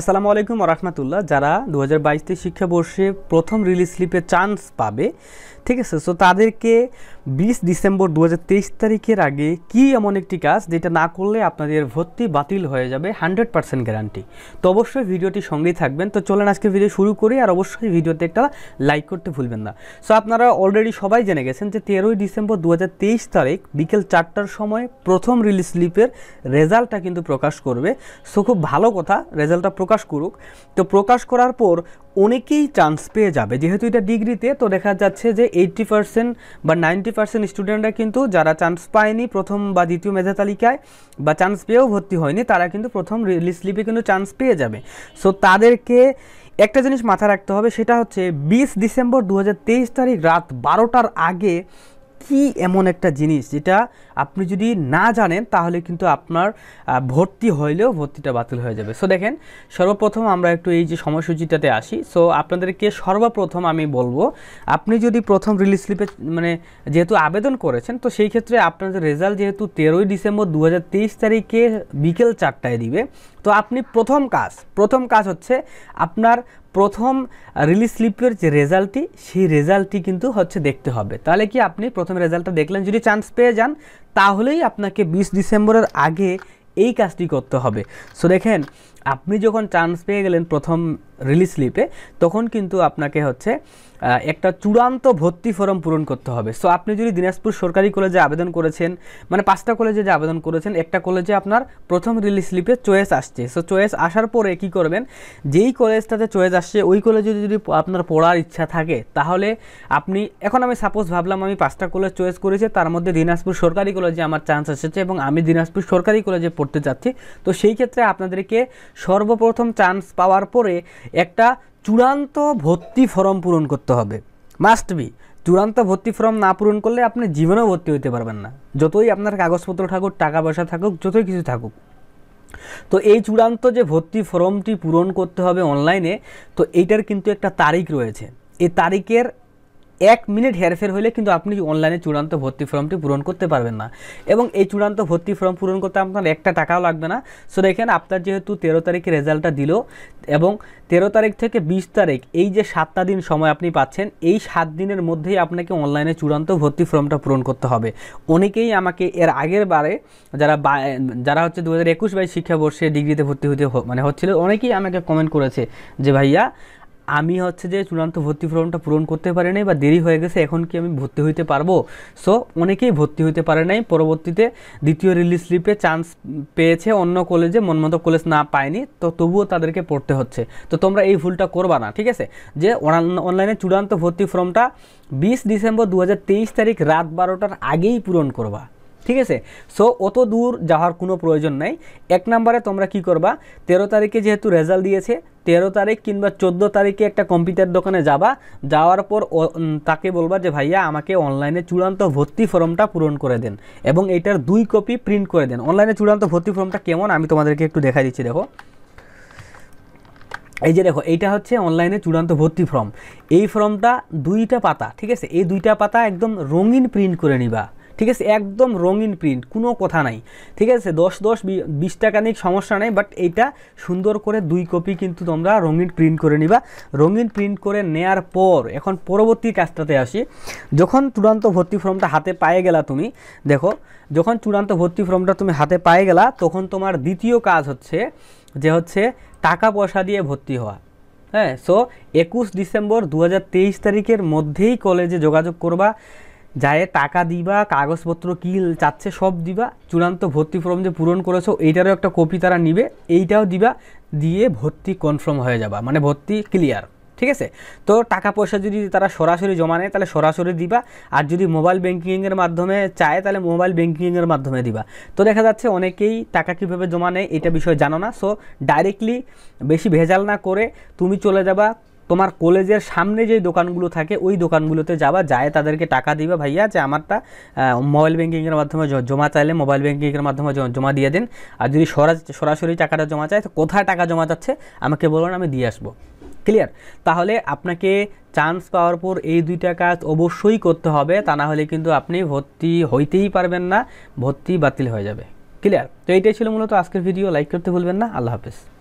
আসসালামু আলাইকুম রহমতুল্লাহ যারা দু হাজার বাইশতে শিক্ষাবর্ষে প্রথম রিলিজ স্লিপে চান্স পাবে ঠিক আছে সো তাদেরকে বিশ ডিসেম্বর দু তারিখের আগে কি এমন একটি কাজ যেটা না করলে আপনাদের ভর্তি বাতিল হয়ে যাবে হান্ড্রেড পার্সেন্ট গ্যারান্টি তো অবশ্যই ভিডিওটি সঙ্গেই থাকবেন তো চলেন আজকে ভিডিও শুরু করি আর অবশ্যই ভিডিওতে একটা লাইক করতে ভুলবেন না সো আপনারা অলরেডি সবাই জেনে গেছেন যে তেরোই ডিসেম্বর দু তারিখ বিকেল চারটার সময় প্রথম রিলিজ স্লিপের রেজাল্টটা কিন্তু প্রকাশ করবে সো খুব ভালো কথা রেজাল্টটা প্রকাশ করুক তো প্রকাশ করার পর অনেকেই চান্স পেয়ে যাবে যেহেতু এটা ডিগ্রিতে তো দেখা যাচ্ছে যে এইটটি পার্সেন্ট বা নাইনটি পার্সেন্ট স্টুডেন্টরা কিন্তু যারা চান্স পায়নি প্রথম বা দ্বিতীয় মেধা তালিকায় বা চান্স পেয়েও ভর্তি হয়নি তারা কিন্তু প্রথম রিলিজ স্লিপে কিন্তু চান্স পেয়ে যাবে সো তাদেরকে একটা জিনিস মাথায় রাখতে হবে সেটা হচ্ছে বিশ ডিসেম্বর দু তারিখ রাত বারোটার আগে কি এমন একটা জিনিস যেটা আপনি যদি না জানেন তাহলে কিন্তু আপনার ভর্তি হইলেও ভর্তিটা বাতিল হয়ে যাবে সো দেখেন সর্বপ্রথম আমরা একটু এই যে সময়সূচিটাতে আসি সো আপনাদেরকে সর্বপ্রথম আমি বলবো আপনি যদি প্রথম রিলিজ স্লিপে মানে যেহেতু আবেদন করেছেন তো সেই ক্ষেত্রে আপনাদের রেজাল্ট যেহেতু তেরোই ডিসেম্বর দু তারিখে বিকেল চারটায় দিবে তো আপনি প্রথম কাজ প্রথম কাজ হচ্ছে আপনার প্রথম রিলিজ স্লিপের যে রেজাল্টটি সেই রেজাল্টটি কিন্তু হচ্ছে দেখতে হবে তাহলে কি আপনি প্রথম রেজাল্টটা দেখলেন যদি চান্স পেয়ে যান তাহলেই আপনাকে বিশ ডিসেম্বরের আগে এই কাজটি করতে হবে সো দেখেন আপনি যখন চান্স পেয়ে গেলেন প্রথম রিলিজ স্লিপে তখন কিন্তু আপনাকে হচ্ছে একটা চূড়ান্ত ভর্তি ফর্ম পূরণ করতে হবে সো আপনি যদি দিনাজপুর সরকারি কলেজে আবেদন করেছেন মানে পাঁচটা কলেজে যে আবেদন করেছেন একটা কলেজে আপনার প্রথম রিলিজ স্লিপে চয়েস আসছে সো চয়েস আসার পরে কি করবেন যেই কলেজটাতে চয়েস আসছে ওই কলেজে যদি আপনার পড়ার ইচ্ছা থাকে তাহলে আপনি এখন আমি সাপোজ ভাবলাম আমি পাঁচটা কলেজ চয়েস করেছি তার মধ্যে দিনাজপুর সরকারি কলেজে আমার চান্স এসেছে এবং আমি দিনাজপুর সরকারি কলেজে পড়তে চাচ্ছি তো সেই ক্ষেত্রে আপনাদেরকে সর্বপ্রথম চান্স পাওয়ার পরে একটা চূড়ান্ত ভর্তি ফর্ম পূরণ করতে হবে মাস্ট বি চূড়ান্ত ভর্তি ফর্ম না পূরণ করলে আপনি জীবনেও ভর্তি হতে পারবেন না যতই আপনার কাগজপত্র থাকুক টাকা পয়সা থাকুক যতই কিছু থাকুক তো এই চূড়ান্ত যে ভর্তি ফর্মটি পূরণ করতে হবে অনলাইনে তো এইটার কিন্তু একটা তারিখ রয়েছে এই তারিখের এক মিনিট হেরফের হলে কিন্তু আপনি অনলাইনে চূড়ান্ত ভর্তি ফর্মটি পূরণ করতে পারবেন না এবং এই চূড়ান্ত ভর্তি ফর্ম পূরণ করতে আপনার একটা টাকাও লাগবে না সো দেখেন আপনার যেহেতু তেরো তারিখে রেজাল্টটা দিল এবং তেরো তারিখ থেকে বিশ তারিখ এই যে সাতটা দিন সময় আপনি পাচ্ছেন এই সাত দিনের মধ্যেই আপনাকে অনলাইনে চূড়ান্ত ভর্তি ফর্মটা পূরণ করতে হবে অনেকেই আমাকে এর আগের বারে যারা যারা হচ্ছে দু হাজার একুশ বাইশ শিক্ষাবর্ষে ডিগ্রিতে ভর্তি হতে মানে হচ্ছিল অনেকেই আমাকে কমেন্ট করেছে যে ভাইয়া আমি হচ্ছে যে চূড়ান্ত ভর্তি ফর্মটা পূরণ করতে পারি নাই বা দেরি হয়ে গেছে এখন কি আমি ভর্তি হইতে পারবো সো অনেকেই ভর্তি হইতে পারে নাই পরবর্তীতে দ্বিতীয় রিলিজ স্লিপে চান্স পেয়েছে অন্য কলেজে মনমতো কলেজ না পায়নি তো তবুও তাদেরকে পড়তে হচ্ছে তো তোমরা এই ভুলটা করবা না ঠিক আছে যে অনলাইনে চূড়ান্ত ভর্তি ফর্মটা বিশ ডিসেম্বর দু তারিখ রাত বারোটার আগেই পূরণ করবা ঠিক আছে সো অত দূর যাওয়ার কোনো প্রয়োজন নাই এক নম্বরে তোমরা কি করবা তেরো তারিখে যেহেতু রেজাল্ট দিয়েছে তেরো তারিখ কিংবা চোদ্দো তারিখে একটা কম্পিউটার দোকানে যাবা যাওয়ার পর তাকে বলবা যে ভাইয়া আমাকে অনলাইনে চূড়ান্ত ভর্তি ফর্মটা পূরণ করে দেন এবং এটার দুই কপি প্রিন্ট করে দেন অনলাইনে চূড়ান্ত ভর্তি ফর্মটা কেমন আমি তোমাদেরকে একটু দেখা দিচ্ছি দেখো এই যে দেখো এইটা হচ্ছে অনলাইনে চূড়ান্ত ভর্তি ফর্ম এই ফর্মটা দুইটা পাতা ঠিক আছে এই দুইটা পাতা একদম রঙিন প্রিন্ট করে নিবা ঠিক আছে একদম রঙিন প্রিন্ট কোনো কথা নাই ঠিক আছে দশ দশ বিশ টাকা নিক সমস্যা নেই বাট এইটা সুন্দর করে দুই কপি কিন্তু তোমরা রঙিন প্রিন্ট করে নিবা রঙিন প্রিন্ট করে নেয়ার পর এখন পরবর্তী কাজটাতে আসি যখন চূড়ান্ত ভর্তি ফর্মটা হাতে পায়ে গেলা তুমি দেখো যখন চূড়ান্ত ভর্তি ফর্মটা তুমি হাতে পায়ে গেলা তখন তোমার দ্বিতীয় কাজ হচ্ছে যে হচ্ছে টাকা পয়সা দিয়ে ভর্তি হওয়া হ্যাঁ সো একুশ ডিসেম্বর দু তারিখের মধ্যেই কলেজে যোগাযোগ করবা যায় টাকা দিবা কাগজপত্র কী চাচ্ছে সব দিবা চূড়ান্ত ভর্তি ফর্ম যে পূরণ করেছো এইটারও একটা কপি তারা নিবে এইটাও দিবা দিয়ে ভর্তি কনফার্ম হয়ে যাবা মানে ভর্তি ক্লিয়ার ঠিক আছে তো টাকা পয়সা যদি তারা সরাসরি জমা নেয় তাহলে সরাসরি দিবা আর যদি মোবাইল ব্যাঙ্কিংয়ের মাধ্যমে চায় তাহলে মোবাইল ব্যাঙ্কিংয়ের মাধ্যমে দিবা তো দেখা যাচ্ছে অনেকেই টাকা কীভাবে জমা নেয় এটা বিষয়ে জানো না সো ডাইরেক্টলি বেশি ভেজাল না করে তুমি চলে যাবা তোমার কলেজের সামনে যে দোকানগুলো থাকে ওই দোকানগুলোতে যাবা যায় তাদেরকে টাকা দিবে ভাইয়া যে আমারটা মোবাইল ব্যাঙ্কিংয়ের মাধ্যমে জমা চাইলে মোবাইল ব্যাঙ্কিংয়ের মাধ্যমে জমা দিয়ে দিন আর যদি সরাসরি টাকাটা জমা চায় তো কোথায় টাকা জমা যাচ্ছে আমাকে বলুন আমি দিয়ে আসবো ক্লিয়ার তাহলে আপনাকে চান্স পাওয়ার পর এই দুইটা কাজ অবশ্যই করতে হবে তা না হলে কিন্তু আপনি ভর্তি হইতেই পারবেন না ভর্তি বাতিল হয়ে যাবে ক্লিয়ার তো এইটাই ছিল মূলত আজকের ভিডিও লাইক করতে ভুলবেন না আল্লাহ হাফেজ